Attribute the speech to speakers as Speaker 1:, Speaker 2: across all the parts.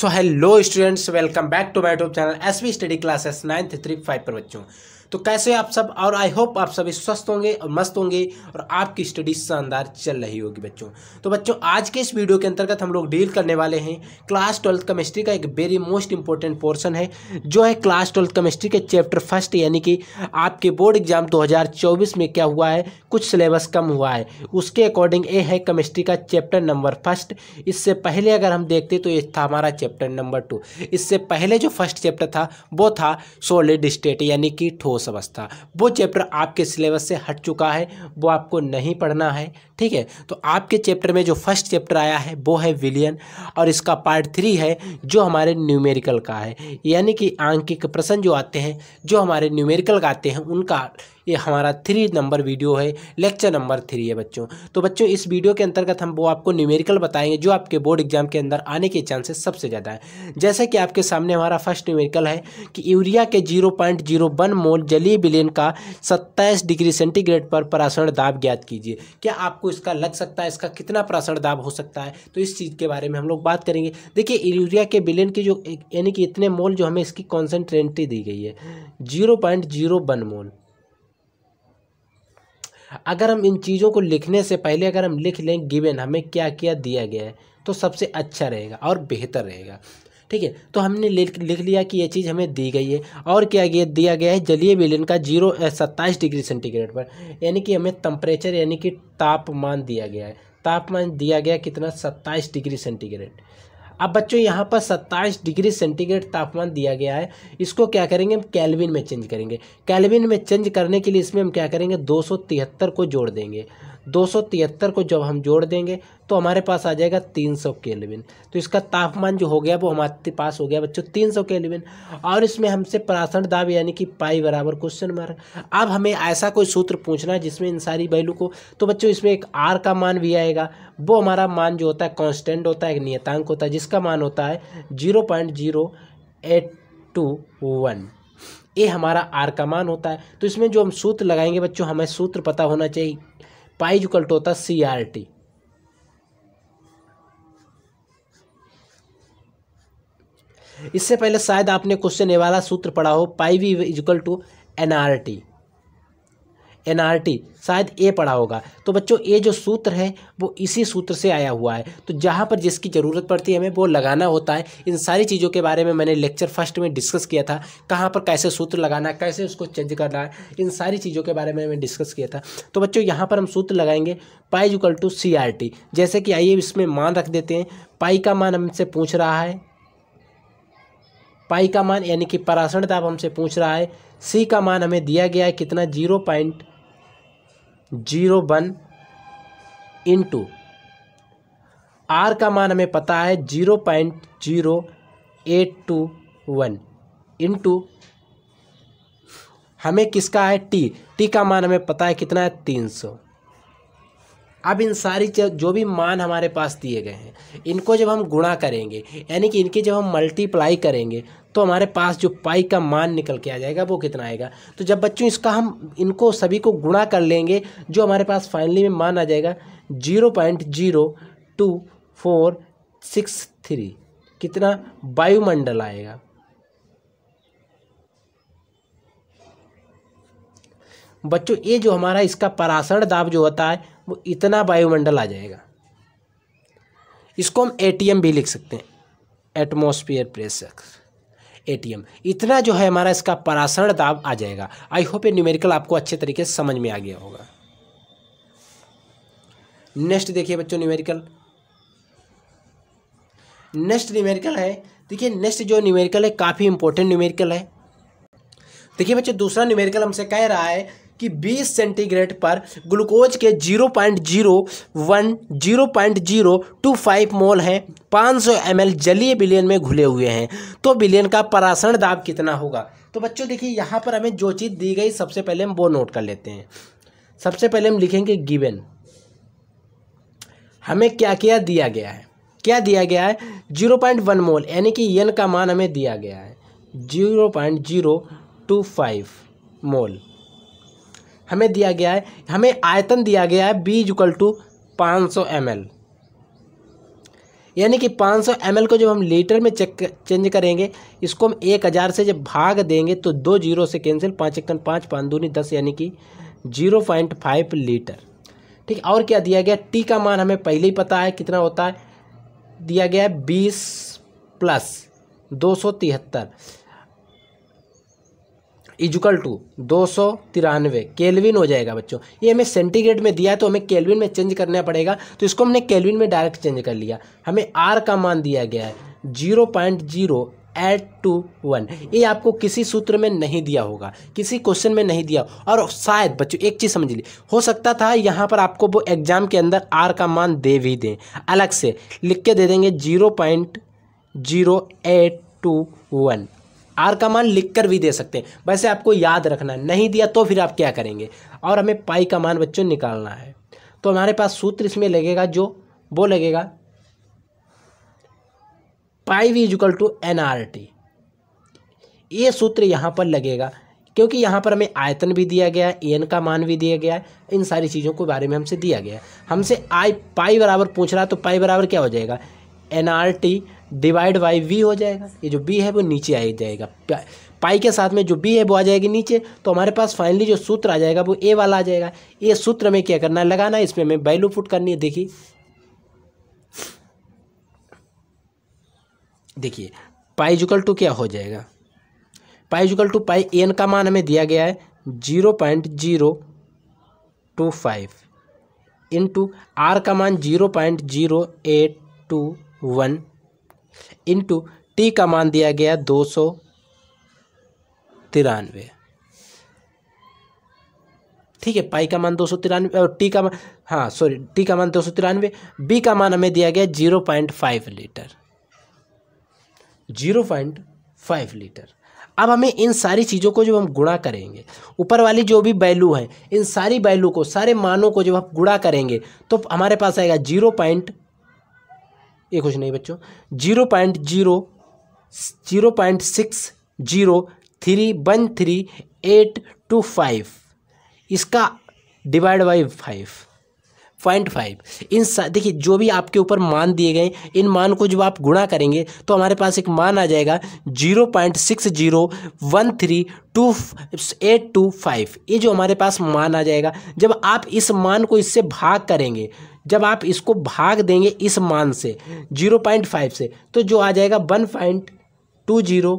Speaker 1: so hello students welcome back to my YouTube channel S V study classes ninth three five पर बच्चों तो कैसे आप सब और आई होप आप सभी स्वस्थ होंगे और मस्त होंगे और आपकी स्टडी शानदार चल रही होगी बच्चों तो बच्चों आज के इस वीडियो के अंतर्गत हम लोग डील करने वाले हैं क्लास ट्वेल्थ केमिस्ट्री का एक वेरी मोस्ट इंपॉर्टेंट पोर्सन है जो है क्लास ट्वेल्थ केमिस्ट्री के चैप्टर फर्स्ट यानी कि आपके बोर्ड एग्जाम दो में क्या हुआ है कुछ सिलेबस कम हुआ है उसके अकॉर्डिंग ये है केमिस्ट्री का चैप्टर नंबर फर्स्ट इससे पहले अगर हम देखते तो ये था हमारा चैप्टर नंबर टू इससे पहले जो फर्स्ट चैप्टर था वो था सोलिड स्टेट यानी कि ठोस समझता वो चैप्टर आपके सिलेबस से हट चुका है वो आपको नहीं पढ़ना है ठीक है तो आपके चैप्टर में जो फर्स्ट चैप्टर आया है वो है विलियन और इसका पार्ट थ्री है जो हमारे न्यूमेरिकल का है यानी कि आंकिक प्रश्न जो आते हैं जो हमारे न्यूमेरिकल का आते हैं उनका ये हमारा थ्री नंबर वीडियो है लेक्चर नंबर थ्री है बच्चों तो बच्चों इस वीडियो के अंतर्गत हम वो आपको न्यूमेरिकल बताएंगे जो आपके बोर्ड एग्जाम के अंदर आने के चांसेस सबसे ज़्यादा है जैसे कि आपके सामने हमारा फर्स्ट न्यूमेरिकल है कि यूरिया के zero point zero one mole जलीय बिलियन का सत्ताईस डिग्री सेंटीग्रेड पर परासरण दाब ज्ञात कीजिए क्या आपको इसका लग सकता है इसका कितना परासरण दाब हो सकता है तो इस चीज़ के बारे में हम लोग बात करेंगे देखिए यूरिया के बिलियन की जो यानी कि इतने मोल जो हमें इसकी कॉन्सेंट्रेंटी दी गई है zero point zero one mole अगर हम इन चीज़ों को लिखने से पहले अगर हम लिख लें गिवेन हमें क्या क्या दिया गया है तो सबसे अच्छा रहेगा और बेहतर रहेगा ठीक है तो हमने लिख लिख लिया कि ये चीज़ हमें दी गई है और क्या गया दिया गया है जलीय विलयन का जीरो सत्ताईस डिग्री सेंटीग्रेड पर यानी कि हमें टम्परेचर यानी कि तापमान दिया गया है तापमान दिया गया कितना सत्ताईस डिग्री सेंटीग्रेड अब बच्चों यहाँ पर सत्ताईस डिग्री सेंटीग्रेड तापमान दिया गया है इसको क्या करेंगे हम कैलविन में चेंज करेंगे कैलविन में चेंज करने के लिए इसमें हम क्या करेंगे दो को जोड़ देंगे 273 को जब हम जोड़ देंगे तो हमारे पास आ जाएगा 300 सौ केलविन तो इसका तापमान जो हो गया वो हमारे पास हो गया बच्चों 300 सौ केलविन और इसमें हमसे प्रासण दाब यानी कि पाई बराबर क्वेश्चन मार अब हमें ऐसा कोई सूत्र पूछना है जिसमें इन सारी बैलू को तो बच्चों इसमें एक आर का मान भी आएगा वो हमारा मान जो होता है कॉन्स्टेंट होता है एक नियतांक होता है जिसका मान होता है zero point zero eight two one ये हमारा आर का मान होता है तो इसमें जो हम सूत्र लगाएंगे बच्चों हमें सूत्र पता होना चाहिए पाई जुकल टू होता सी आर टी इससे पहले शायद आपने क्वेश्चन वाला सूत्र पढ़ा हो pi V equal to N R T NRT शायद ए पढ़ा होगा तो बच्चों ए जो सूत्र है वो इसी सूत्र से आया हुआ है तो जहाँ पर जिसकी ज़रूरत पड़ती है हमें वो लगाना होता है इन सारी चीज़ों के बारे में मैंने लेक्चर फर्स्ट में डिस्कस किया था कहाँ पर कैसे सूत्र लगाना है कैसे उसको चेंज करना है इन सारी चीज़ों के बारे में मैंने डिस्कस किया था तो बच्चों यहाँ पर हम सूत्र लगाएंगे pi equal to C R T जैसे कि आइए इसमें मान रख देते हैं पाई का मान हमसे पूछ रहा है पाई का मान यानी कि परासरण दाब हमसे पूछ रहा है सी का मान हमें दिया गया है कितना zero point zero one into R का मान हमें पता है zero point zero eight two one into हमें किसका है टी टी का मान हमें पता है कितना है तीन सौ अब इन सारी जो भी मान हमारे पास दिए गए हैं इनको जब हम गुणा करेंगे यानी कि इनकी जब हम मल्टीप्लाई करेंगे तो हमारे पास जो पाई का मान निकल के आ जाएगा वो कितना आएगा तो जब बच्चों इसका हम इनको सभी को गुणा कर लेंगे जो हमारे पास फाइनली में मान आ जाएगा zero point zero two four six three कितना वायुमंडल आएगा बच्चों ये जो हमारा इसका पराशरण दाब जो होता है वो इतना वायुमंडल आ जाएगा इसको हम एटीएम भी लिख सकते हैं एटमोसफियर प्रेशर एटीएम इतना जो है हमारा इसका परासरण दाब आ जाएगा आई होप ये न्यूमेरिकल आपको अच्छे तरीके से समझ में आ गया होगा नेक्स्ट देखिए बच्चों न्यूमेरिकल नेक्स्ट न्यूमेरिकल है देखिए नेक्स्ट जो न्यूमेरिकल है काफ़ी इंपॉर्टेंट न्यूमेरिकल है देखिए बच्चों दूसरा न्यूमेरिकल हमसे कह रहा है कि 20 सेंटीग्रेड पर ग्लूकोज के 0.01 0.025 मोल हैं 500 एमएल जलीय बिलियन में घुले हुए हैं तो बिलियन का परासरण दाब कितना होगा तो बच्चों देखिए यहाँ पर हमें जो चीज़ दी गई सबसे पहले हम वो नोट कर लेते हैं सबसे पहले हम लिखेंगे गिवन हमें क्या क्या दिया गया है क्या दिया गया है जीरो पॉइंट वन मोल यानी कि यन का मान हमें दिया गया है zero point zero two five mole हमें दिया गया है हमें आयतन दिया गया है बी इजल टू पाँच सौ एम एल यानी कि 500 सौ एम को जब हम लीटर में चेक चेंज करेंगे इसको हम एक हज़ार से जब भाग देंगे तो दो जीरो से कैंसिल पाँच इक्कन पाँच पाँच दूनी दस यानी कि जीरो पॉइंट फाइव लीटर ठीक और क्या दिया गया टी का मान हमें पहले ही पता है कितना होता है दिया गया है बीस प्लस दो सौ तिहत्तर इजकल टू दो सौ तिरानवे केलविन हो जाएगा बच्चों ये हमें सेंटीग्रेड में दिया तो हमें केलविन में चेंज करना पड़ेगा तो इसको हमने केलविन में डायरेक्ट चेंज कर लिया हमें आर का मान दिया गया है zero point zero eight two one ये आपको किसी सूत्र में नहीं दिया होगा किसी क्वेश्चन में नहीं दिया और शायद बच्चों एक चीज़ समझ ली हो सकता था यहाँ पर आपको वो एग्ज़ाम के अंदर आर का मान दे भी दें अलग से लिख के दे देंगे zero point zero eight two one R का मान लिख कर भी दे सकते हैं वैसे आपको याद रखना है नहीं दिया तो फिर आप क्या करेंगे और हमें पाई का मान बच्चों निकालना है तो हमारे पास सूत्र इसमें लगेगा जो वो लगेगा pi V equal to N R T ये सूत्र यहाँ पर लगेगा क्योंकि यहाँ पर हमें आयतन भी दिया गया है एन का मान भी दिया गया है इन सारी चीज़ों के बारे में हमसे दिया गया है हमसे आई पाई बराबर पूछ रहा है तो पाई बराबर क्या हो जाएगा N R T divide by V हो जाएगा ये जो बी है वो नीचे आ जाएगा पाई के साथ में जो बी है वो आ जाएगी नीचे तो हमारे पास फाइनली जो सूत्र आ जाएगा वो ए वाला आ जाएगा ये सूत्र में क्या करना है लगाना है इसमें हमें वैल्यू पुट करनी है देखिए देखिए पाई जुकल टू क्या हो जाएगा पाई जुकल टू पाई एन का मान हमें दिया गया है zero point zero two five into R का मान zero point zero eight two one into T का मान दिया गया दो सौ तिरानवे ठीक है पाई का मान दो सौ तिरानवे और टी का मान हाँ सॉरी टी का मान दो सौ तिरानवे बी का मान हमें दिया गया zero point five litre zero point five litre अब हमें इन सारी चीज़ों को जब हम गुणा करेंगे ऊपर वाली जो भी वैल्यू है इन सारी वैल्यू को सारे मानों को जब हम गुणा करेंगे तो हमारे पास आएगा जीरो पॉइंट ये कुछ नहीं बच्चों zero point zero zero point six zero three one three eight two five इसका divide by five point five इन देखिए जो भी आपके ऊपर मान दिए गए इन मान को जब आप गुणा करेंगे तो हमारे पास एक मान आ जाएगा zero point six zero one three two eight two five ये जो हमारे पास मान आ जाएगा जब आप इस मान को इससे भाग करेंगे जब आप इसको भाग देंगे इस मान से जीरो पॉइंट फाइव से तो जो आ जाएगा one point two zero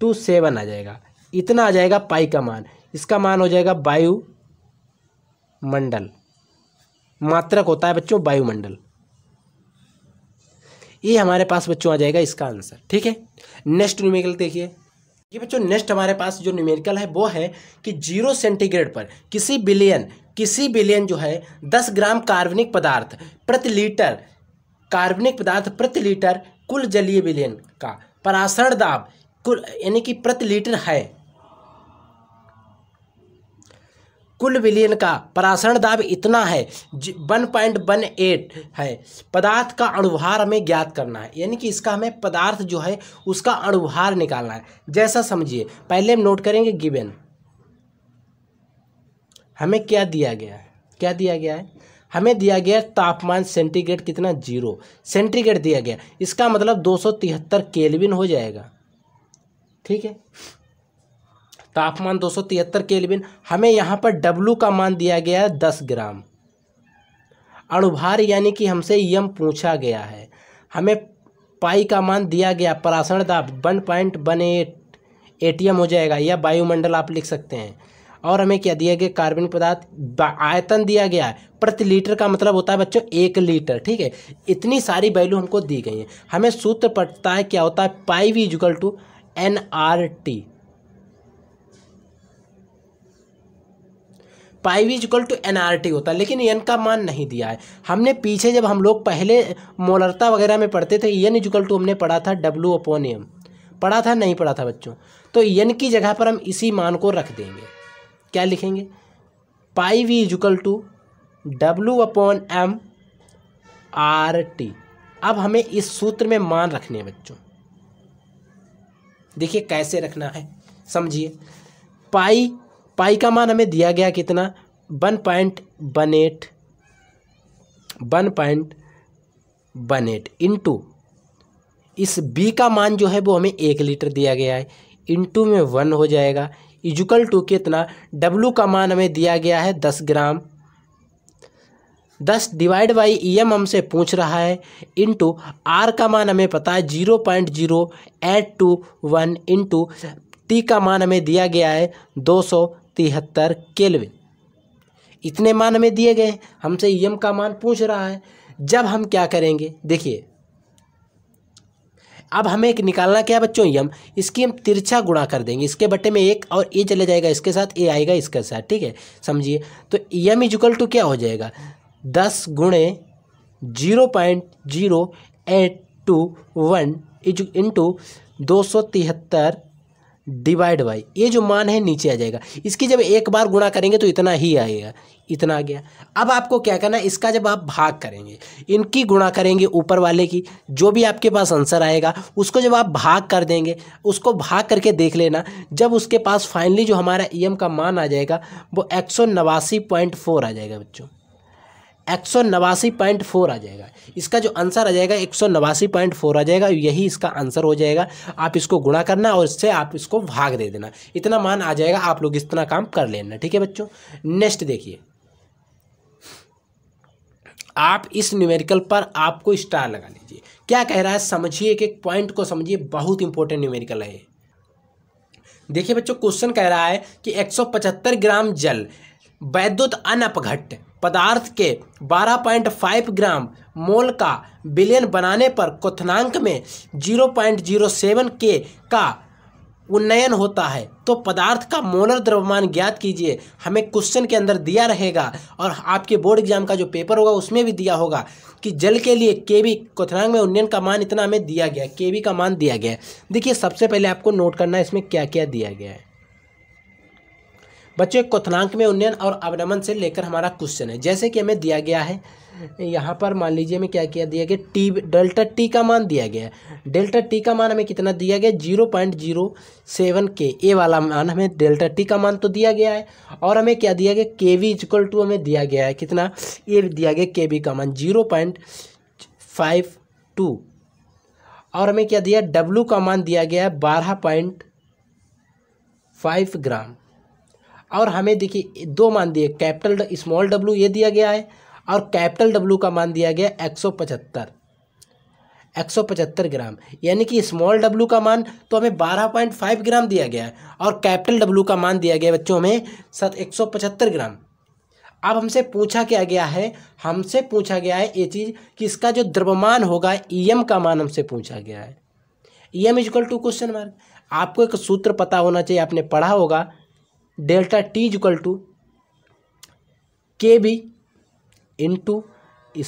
Speaker 1: two seven आ जाएगा इतना आ जाएगा पाई का मान इसका मान हो जाएगा वायुमंडल मात्रक होता है बच्चों वायुमंडल ये हमारे पास बच्चों आ जाएगा इसका आंसर ठीक है नेक्स्ट न्यूमेरिकल देखिए ये बच्चों नेक्स्ट हमारे पास जो न्यूमेरिकल है वो है कि जीरो सेंटीग्रेड पर किसी बिलियन किसी बिलियन जो है दस ग्राम कार्बनिक पदार्थ प्रति लीटर कार्बनिक पदार्थ प्रति लीटर कुल जलीय बिलियन का परासरण दाब कुल यानी कि प्रति लीटर है कुल विलयन का परासरण दाब इतना है वन पॉइंट वन एट है पदार्थ का अणुभार हमें ज्ञात करना है यानी कि इसका हमें पदार्थ जो है उसका अणुभार निकालना है जैसा समझिए पहले हम नोट करेंगे गिवन हमें क्या दिया गया है क्या दिया गया है हमें दिया गया तापमान सेंटीग्रेड कितना जीरो सेंटीग्रेड दिया गया इसका मतलब दो सौ तिहत्तर केल्विन हो जाएगा ठीक है तापमान दो सौ तिहत्तर केलविन हमें यहाँ पर डब्लू का मान दिया गया है दस ग्राम अणुभार यानी कि हमसे यम पूछा गया है हमें पाई का मान दिया गया पराषण दाब वन पॉइंट वन एट ए हो जाएगा या वायुमंडल आप लिख सकते हैं और हमें क्या दिया गया कार्बन पदार्थ आयतन दिया गया है प्रति लीटर का मतलब होता है बच्चों एक लीटर ठीक है इतनी सारी वैल्यू हमको दी गई है हमें सूत्र पड़ता है क्या होता है pi V equal to N R T pi V equal to N R T होता है लेकिन एन का मान नहीं दिया है हमने पीछे जब हम लोग पहले मोलरता वगैरह में पढ़ते थे एन इजक्वल टू हमने पढ़ा था डब्लू अपॉन एम पढ़ा था नहीं पढ़ा था बच्चों तो एन की जगह पर हम इसी मान को रख देंगे क्या लिखेंगे pi V equal to W upon M R T अब हमें इस सूत्र में मान रखने हैं बच्चों देखिए कैसे रखना है समझिए पाई पाई का मान हमें दिया गया कितना one point one eight one point one eight into इस बी का मान जो है वो हमें एक लीटर दिया गया है इंटू में वन हो जाएगा इजुकल टू कितना डब्लू का मान हमें दिया गया है दस ग्राम दस डिवाइड बाई ई एम हमसे पूछ रहा है इंटू आर का मान हमें पता है zero point zero eight two one into T का मान हमें दिया गया है दो सौ तिहत्तर केलविन इतने मान हमें दिए गए हमसे यम का मान पूछ रहा है जब हम क्या करेंगे देखिए अब हमें एक निकालना क्या बच्चों यम इसकी हम तिरछा गुणा कर देंगे इसके बट्टे में एक और ए चले जाएगा इसके साथ ए आएगा इसके साथ ठीक है समझिए तो यम इजुकल टू क्या हो जाएगा दस गुणे zero point zero eight two one is into दो सौ तिहत्तर डिवाइड बाई ये जो मान है नीचे आ जाएगा इसकी जब एक बार गुणा करेंगे तो इतना ही आएगा इतना आ गया अब आपको क्या करना है इसका जब आप भाग करेंगे इनकी गुणा करेंगे ऊपर वाले की जो भी आपके पास आंसर आएगा उसको जब आप भाग कर देंगे उसको भाग करके देख लेना जब उसके पास फाइनली जो हमारा ई का मान आ जाएगा वो एक आ जाएगा बच्चों एक सौ नवासी पॉइंट फोर आ जाएगा इसका जो आंसर आ जाएगा एक सौ नवासी पॉइंट फोर आ जाएगा यही इसका आंसर हो जाएगा आप इसको गुणा करना और इससे आप इसको भाग दे देना इतना मान आ जाएगा आप लोग इतना काम कर लेना ठीक है बच्चों नेक्स्ट देखिए आप इस न्यूमेरिकल पर आपको स्टार लगा लीजिए क्या कह रहा है समझिए एक पॉइंट को समझिए बहुत इंपॉर्टेंट न्यूमेरिकल है देखिए बच्चों क्वेश्चन कह रहा है कि एक ग्राम जल वैद्युत अनपघट्ट पदार्थ के 12.5 ग्राम मोल का बिलियन बनाने पर क्वनांक में 0.07 के का उन्नयन होता है तो पदार्थ का मोलर द्रव्यमान ज्ञात कीजिए हमें क्वेश्चन के अंदर दिया रहेगा और आपके बोर्ड एग्जाम का जो पेपर होगा उसमें भी दिया होगा कि जल के लिए के बी क्वथनांक में उन्नयन का मान इतना हमें दिया गया के बी का मान दिया गया है देखिए सबसे पहले आपको नोट करना है इसमें क्या क्या दिया गया है बच्चों कोथनांक क्वथनांक में उन्नयन और अवनमन से लेकर हमारा क्वेश्चन है जैसे कि हमें दिया गया है यहाँ पर मान लीजिए हमें क्या किया दिया गया टी डेल्टा टी का मान दिया गया है डेल्टा टी का मान हमें कितना दिया गया जीरो पॉइंट जीरो सेवन के ए वाला मान हमें डेल्टा टी का मान तो दिया गया है और हमें क्या दिया गया के वी इक्वल टू हमें दिया गया है कितना ए दिया गया के वी का मान जीरो पॉइंट फाइव टू और हमें क्या दिया डब्लू का मान दिया गया है बारह पॉइंट फाइव ग्राम और हमें देखिए दो मान दिए कैपिटल स्मॉल डब्लू ये दिया गया है और कैपिटल डब्लू का मान दिया गया एक सौ पचहत्तर एक सौ पचहत्तर ग्राम यानी कि स्मॉल डब्लू का मान तो हमें बारह पॉइंट फाइव ग्राम दिया गया है और कैपिटल डब्लू का मान दिया गया बच्चों हमें सत एक सौ पचहत्तर ग्राम अब हमसे पूछा क्या गया है हमसे पूछा गया है ये चीज़ कि इसका जो द्रव्यमान होगा ई e का मान हमसे पूछा गया है E e M equal to question mark आपको एक सूत्र पता होना चाहिए आपने पढ़ा होगा delta T equal to K B into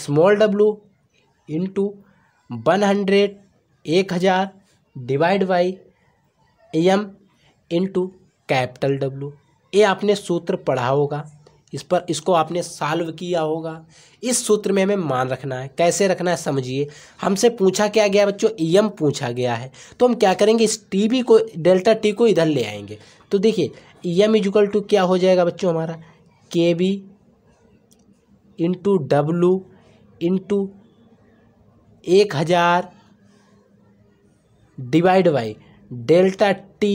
Speaker 1: small W into one hundred एक हज़ार divide by M into capital W ये आपने सूत्र पढ़ा होगा इस पर इसको आपने सॉल्व किया होगा इस सूत्र में हमें मान रखना है कैसे रखना है समझिए हमसे पूछा क्या गया बच्चों एम e पूछा गया है तो हम क्या करेंगे इस टी बी को डेल्टा टी को इधर ले आएंगे तो देखिए एम इजुकल टू क्या हो जाएगा बच्चों हमारा के बी इंटू डब्लू इंटू एक हज़ार divide by delta T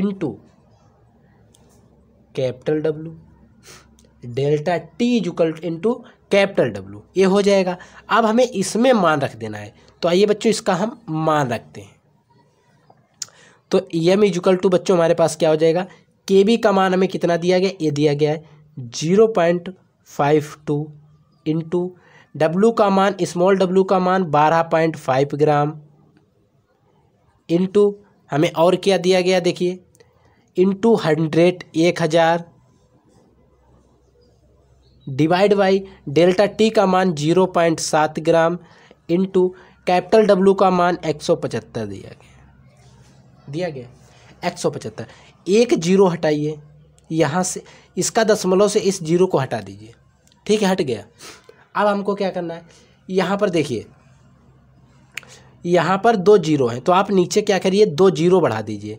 Speaker 1: into capital W delta T equal into capital W ये हो जाएगा अब हमें इसमें मान रख देना है तो आइए बच्चों इसका हम मान रखते हैं तो एम इजुकल टू बच्चों हमारे पास क्या हो जाएगा के बी का मान हमें कितना दिया गया ये दिया गया है zero point five two into W का मान स्मॉल डब्ल्यू का मान बारह पॉइंट फाइव ग्राम इंटू हमें और क्या दिया गया देखिए इंटू हंड्रेड एक हज़ार डिवाइड बाई डेल्टा टी का मान जीरो पॉइंट सात ग्राम इंटू कैपिटल डब्ल्यू का मान एक सौ पचहत्तर दिया गया दिया गया एक सौ पचहत्तर एक जीरो हटाइए यहाँ से इसका दशमलव से इस जीरो को हटा दीजिए ठीक है हट गया अब हमको क्या करना है यहाँ पर देखिए यहाँ पर दो जीरो हैं तो आप नीचे क्या करिए दो जीरो बढ़ा दीजिए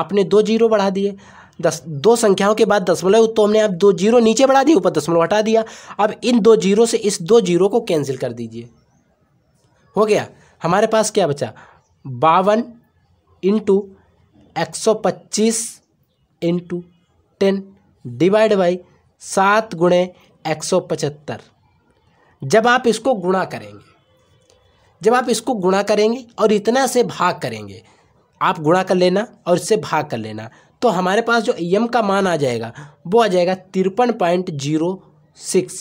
Speaker 1: आपने दो जीरो बढ़ा दिए दस दो संख्याओं के बाद दशमलव तो हमने अब दो जीरो नीचे बढ़ा दिया ऊपर दशमलव हटा दिया अब इन दो जीरो से इस दो जीरो को कैंसिल कर दीजिए हो गया हमारे पास क्या बचा बावन इंटू एक सौ पच्चीस इंटू टेन डिवाइड बाई सात गुणे एक सौ पचहत्तर जब आप इसको गुणा करेंगे जब आप इसको गुणा करेंगे और इतना से भाग करेंगे आप गुणा कर लेना और इससे भाग कर लेना तो हमारे पास जो ई एम का मान आ जाएगा वो आ जाएगा तिरपन point zero six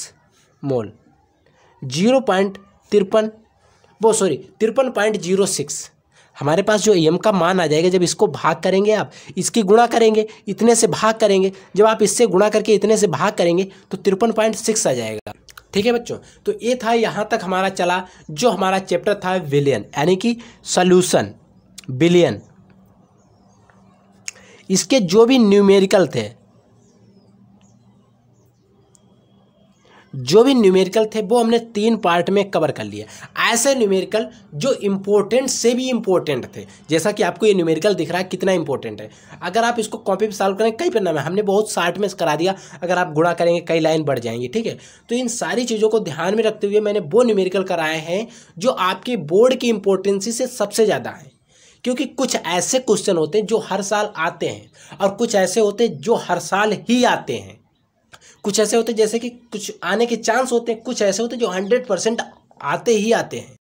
Speaker 1: mole zero point तिरपन वो सॉरी तिरपन पॉइंट जीरो सिक्स हमारे पास जो एम का मान आ जाएगा जब इसको भाग करेंगे आप इसकी गुणा करेंगे इतने से भाग करेंगे जब आप इससे गुणा करके इतने से भाग करेंगे तो तिरपन पॉइंट सिक्स आ जाएगा ठीक है बच्चों तो ये था यहाँ तक हमारा चला जो हमारा चैप्टर था विलियन यानी कि सल्यूशन बिलियन इसके जो भी न्यूमेरिकल थे जो भी न्यूमेरिकल थे वो हमने तीन पार्ट में कवर कर लिए ऐसे न्यूमेरिकल जो इम्पोर्टेंट से भी इम्पोर्टेंट थे जैसा कि आपको ये न्यूमेरिकल दिख रहा है कितना इम्पोर्टेंट है अगर आप इसको कॉपी पर सॉल्व करेंगे कई पन्ना में हमने बहुत शार्ट में करा दिया अगर आप गुणा करेंगे कई लाइन बढ़ जाएंगे ठीक है तो इन सारी चीज़ों को ध्यान में रखते हुए मैंने वो न्यूमेरिकल कराए हैं जो आपके बोर्ड की इम्पोर्टेंसी से सबसे ज़्यादा हैं क्योंकि कुछ ऐसे क्वेश्चन होते हैं जो हर साल आते हैं और कुछ ऐसे होते हैं जो हर साल ही आते हैं कुछ ऐसे होते हैं जैसे कि कुछ आने के चांस होते हैं कुछ ऐसे होते हैं जो हंड्रेड परसेंट आते ही आते हैं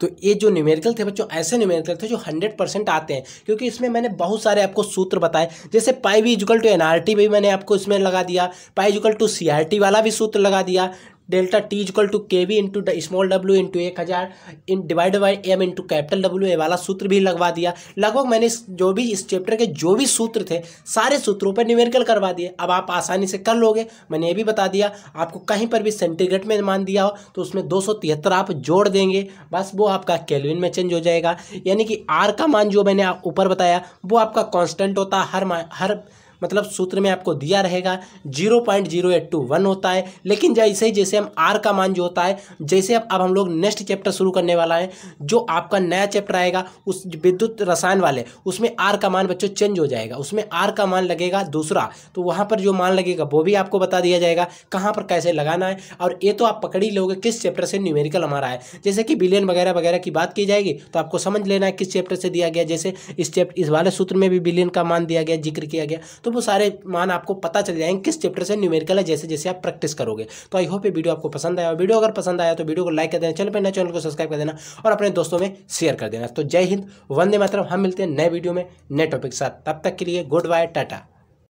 Speaker 1: तो ये जो न्यूमेरिकल थे बच्चों ऐसे न्यूमेरिकल थे जो हंड्रेड परसेंट आते हैं क्योंकि इसमें मैंने बहुत सारे आपको सूत्र बताए जैसे pi V equal to N भी मैंने आपको इसमें लगा दिया pi equal to C R T वाला भी सूत्र लगा दिया delta T equal to K V into small W into एक हज़ार इन divide by M into capital W ए वाला सूत्र भी लगवा दिया लगभग मैंने जो भी इस चैप्टर के जो भी सूत्र थे सारे सूत्रों पर न्यूमेरिकल करवा दिए अब आप आसानी से कर लोगे मैंने ये भी बता दिया आपको कहीं पर भी सेंटीग्रेड में मान दिया हो तो उसमें दो सौ तिहत्तर आप जोड़ देंगे बस वो आपका कैलविन में चेंज हो जाएगा यानी कि आर का मान जो मैंने ऊपर बताया वो आपका कॉन्स्टेंट होता है हर हर मतलब सूत्र में आपको दिया रहेगा zero point zero eight two one होता है लेकिन जैसे जैसे हम आर का मान जो होता है जैसे अब अब हम लोग नेक्स्ट चैप्टर शुरू करने वाला है जो आपका नया चैप्टर आएगा उस विद्युत रसायन वाले उसमें आर का मान बच्चों चेंज हो जाएगा उसमें आर का मान लगेगा दूसरा तो वहाँ पर जो मान लगेगा वो भी आपको बता दिया जाएगा कहाँ पर कैसे लगाना है और ये तो आप पकड़ ही लोगे किस चैप्टर से न्यूमेरिकल हमारा है जैसे कि बिलियन वगैरह वगैरह की बात की जाएगी तो आपको समझ लेना है किस चैप्टर से दिया गया जैसे इस चैप्टर इस वाले सूत्र में भी बिलियन का मान दिया गया जिक्र किया गया तो तो वो सारे मान आपको पता चल जाएंगे किस चैप्टर से न्यूमेरिकल है जैसे जैसे आप प्रैक्टिस करोगे तो आई होप ये वीडियो आपको पसंद आया वीडियो अगर पसंद आया तो वीडियो को लाइक कर देना चैनल पर नए चैनल को सब्सक्राइब कर देना और अपने दोस्तों में शेयर कर देना तो जय हिंद वंदे मातरम हम मिलते हैं नए वीडियो में नए टॉपिक के साथ तब तक के लिए गुड बाय टाटा